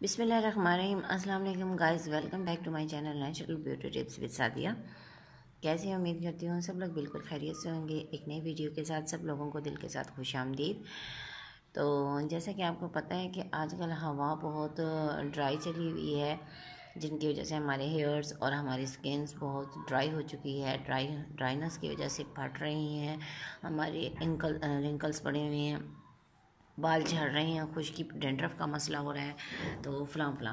बिसमिल्ल अस्सलाम वालेकुम guys welcome back to my channel natural beauty tips with Sadia कैसे उम्मीद करती हूँ सब लोग बिल्कुल खैरियत से होंगे एक नई वीडियो के साथ सब लोगों को दिल के साथ खुश आमदीद तो जैसा कि आपको पता है कि आजकल हवा बहुत ड्राई चली हुई है जिनकी वजह से हमारे हेयर्स और हमारी स्किन्स बहुत ड्राई हो चुकी है ड्राई ड्राइनेस की वजह से फट रही हैं हमारी इंकल रिंकल्स पड़े हुए हैं बाल झड़ रहे हैं की डेंड्रफ का मसला हो रहा है तो फलां फलां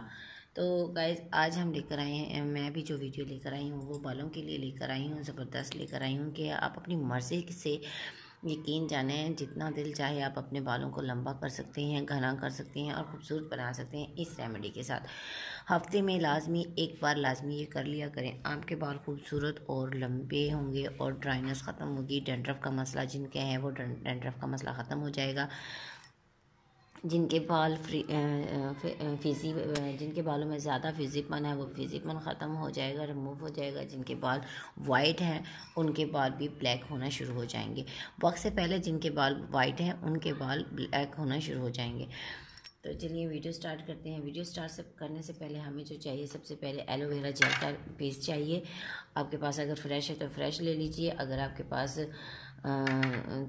तो गाइज आज हम लेकर आए हैं मैं भी जो वीडियो लेकर आई हूँ वो बालों के लिए लेकर आई हूँ ज़बरदस्त लेकर आई हूँ कि आप अपनी मर्ज़ी से यकीन जाने जितना दिल चाहे आप अपने बालों को लंबा कर सकते हैं घना कर सकते हैं और ख़ूबसूरत बना सकते हैं इस रेमेडी के साथ हफ्ते में लाजमी एक बार लाजमी ये कर लिया करें आपके बाल खूबसूरत और लंबे होंगे और ड्राइनेस ख़त्म होगी डेंड्रफ का मसला जिनके हैं वो डेंड्रफ का मसला ख़त्म हो जाएगा जिनके बाल फ्री फिजी जिनके बालों में ज़्यादा फिजीपन है वो फिजीपन ख़त्म हो जाएगा रिमूव हो जाएगा जिनके बाल वाइट हैं उनके बाल भी ब्लैक होना शुरू हो जाएंगे वक्त से पहले जिनके बाल वाइट हैं उनके बाल ब्लैक होना शुरू हो जाएंगे तो चलिए वीडियो स्टार्ट करते हैं वीडियो स्टार्ट से करने से पहले हमें जो चाहिए सबसे पहले एलोवेरा जेल का पेस्ट चाहिए आपके पास अगर फ्रेश है तो फ्रेश ले लीजिए अगर आपके पास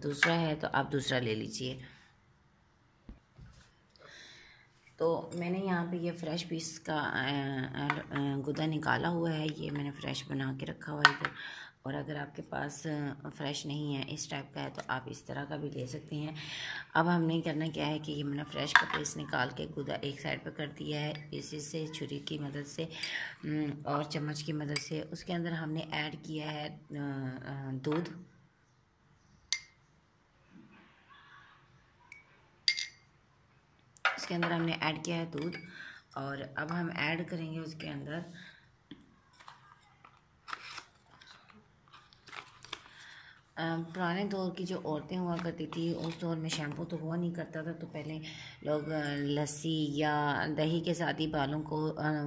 दूसरा है तो आप दूसरा ले लीजिए तो मैंने यहाँ पे ये फ्रेश पीस का गुदा निकाला हुआ है ये मैंने फ्रेश बना के रखा हुआ है और अगर आपके पास फ्रेश नहीं है इस टाइप का है तो आप इस तरह का भी ले सकते हैं अब हमने करना क्या है कि ये मैंने फ्रेश का पीस निकाल के गुदा एक साइड पर कर दिया है इसी से छुरी की मदद से और चम्मच की मदद से उसके अंदर हमने ऐड किया है दूध उसके अंदर हमने ऐड किया है दूध और अब हम ऐड करेंगे उसके अंदर पुराने दौर की जो औरतें हुआ करती थी उस दौर में शैम्पू तो हुआ नहीं करता था तो पहले लोग लस्सी या दही के साथ ही बालों को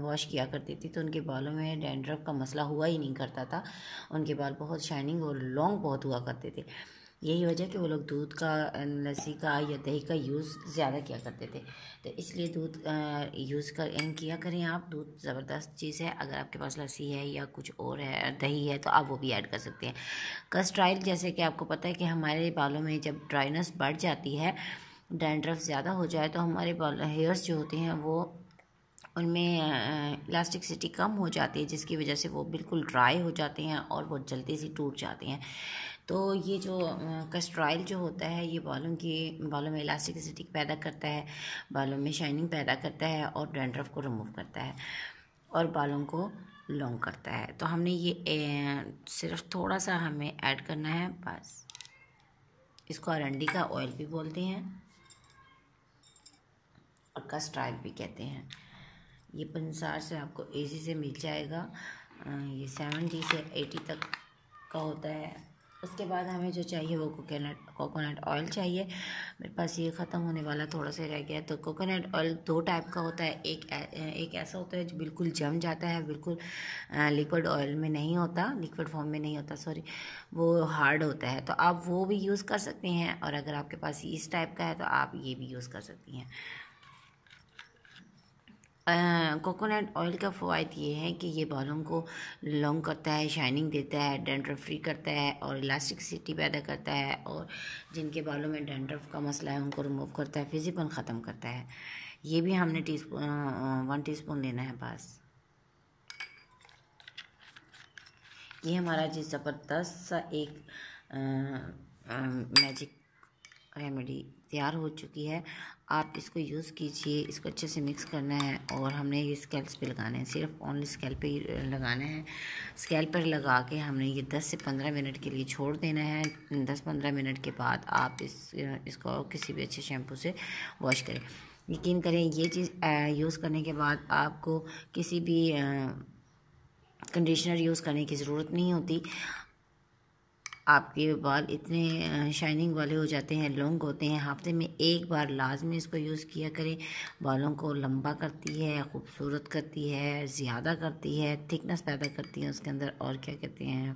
वॉश किया करती थी तो उनके बालों में डैंड्रफ का मसला हुआ ही नहीं करता था उनके बाल बहुत शाइनिंग और लॉन्ग बहुत हुआ करते थे यही वजह कि वो लोग दूध का लस्सी का या दही का यूज़ ज़्यादा किया करते थे तो इसलिए दूध यूज़ कर किया करें आप दूध ज़बरदस्त चीज़ है अगर आपके पास लस्सी है या कुछ और है दही है तो आप वो भी ऐड कर सकते हैं कस्ट्राइल जैसे कि आपको पता है कि हमारे बालों में जब ड्राइनेस बढ़ जाती है डैंड्रफ ज़्यादा हो जाए तो हमारे बाल हेयर्स जो होते हैं वो उनमें इलास्टिकसिटी कम हो जाती है जिसकी वजह से वो बिल्कुल ड्राई हो जाते हैं और वो जल्दी से टूट जाते हैं तो ये जो कस्ट्रॉयल जो होता है ये बालों के बालों में इलास्टिकसिटी पैदा करता है बालों में शाइनिंग पैदा करता है और डेंड्रफ को रिमूव करता है और बालों को लॉन्ग करता है तो हमने ये ए, सिर्फ थोड़ा सा हमें ऐड करना है बस इसको अरंडी का ऑयल भी बोलते हैं और कस्ट्रॉयल भी कहते हैं ये पंसार से आपको ए से मिल जाएगा ये सेवेंटी से एटी तक का होता है उसके बाद हमें जो चाहिए वो कोकोनट कोकोनट ऑयल चाहिए मेरे पास ये ख़त्म होने वाला थोड़ा सा रह गया तो कोकोनट ऑयल दो टाइप का होता है एक एक ऐसा होता है जो बिल्कुल जम जाता है बिल्कुल लिक्विड ऑयल में नहीं होता लिक्विड फॉर्म में नहीं होता सॉरी वो हार्ड होता है तो आप वो भी यूज़ कर सकते हैं और अगर आपके पास इस टाइप का है तो आप ये भी यूज़ कर सकती हैं कोकोनट ऑयल का फ़वाद ये है कि ये बालों को लॉन्ग करता है शाइनिंग देता है डेंड्रफ फ्री करता है और इलास्टिकसिटी पैदा करता है और जिनके बालों में डेंड्रफ का मसला है उनको रिमूव करता है फिजिकल ख़त्म करता है ये भी हमने teaspoon one teaspoon लेना है पास ये हमारा जी ज़बरदस्त सा एक आ, आ, मैजिक रेमेडी तैयार हो चुकी है आप इसको यूज़ कीजिए इसको अच्छे से मिक्स करना है और हमने ये स्केल्स पे लगाना है सिर्फ ओनली स्केल पे लगाना है स्केल पर लगा के हमने ये 10 से 15 मिनट के लिए छोड़ देना है 10-15 मिनट के बाद आप इस इसको किसी भी अच्छे शैम्पू से वॉश करें यकीन करें ये चीज़ यूज़ करने के बाद आपको किसी भी कंडीशनर यूज़ करने की ज़रूरत नहीं होती आपके बाल इतने शाइनिंग वाले हो जाते हैं लॉन्ग होते हैं हफ्ते में एक बार लाजमी इसको यूज़ किया करें बालों को लंबा करती है खूबसूरत करती है ज़्यादा करती है थिकनेस पैदा करती है उसके अंदर और क्या कहते हैं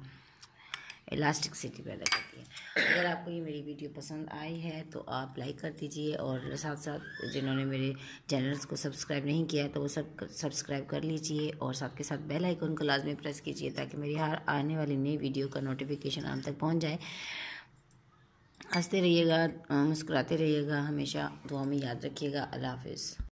इलास्टिक सिटी पैदा करती है अगर आपको ये मेरी वीडियो पसंद आई है तो आप लाइक कर दीजिए और साथ साथ जिन्होंने मेरे चैनल्स को सब्सक्राइब नहीं किया है तो वो सब सब्सक्राइब कर लीजिए और साथ के साथ बेल आइकन को लाजमी प्रेस कीजिए ताकि मेरी हर आने वाली नई वीडियो का नोटिफिकेशन आप तक पहुँच जाए हंसते रहिएगा मुस्कुराते रहिएगा हमेशा दुआ में याद रखिएगा अल्लाह हाफिज़